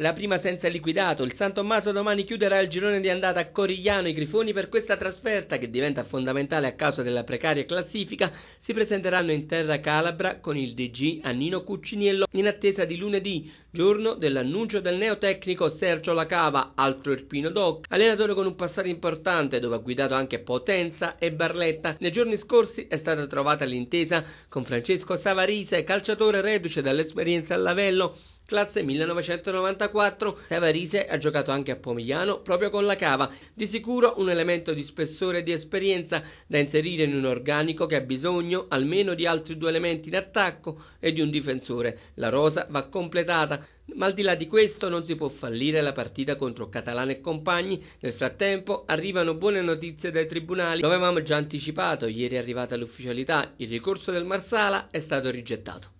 La prima senza liquidato, il San Tommaso domani chiuderà il girone di andata a Corigliano. I grifoni per questa trasferta, che diventa fondamentale a causa della precaria classifica, si presenteranno in terra calabra con il DG a Nino Cucciniello in attesa di lunedì, giorno dell'annuncio del neotecnico Sergio Lacava, altro irpino doc, allenatore con un passato importante dove ha guidato anche Potenza e Barletta. Nei giorni scorsi è stata trovata l'intesa con Francesco Savarese, calciatore reduce dall'esperienza a Lavello, classe 1994. Tavarise ha giocato anche a Pomigliano proprio con la Cava, di sicuro un elemento di spessore e di esperienza da inserire in un organico che ha bisogno almeno di altri due elementi in attacco e di un difensore. La rosa va completata. Ma al di là di questo non si può fallire la partita contro Catalano e compagni. Nel frattempo arrivano buone notizie dai tribunali. Lo avevamo già anticipato, ieri è arrivata l'ufficialità. Il ricorso del Marsala è stato rigettato.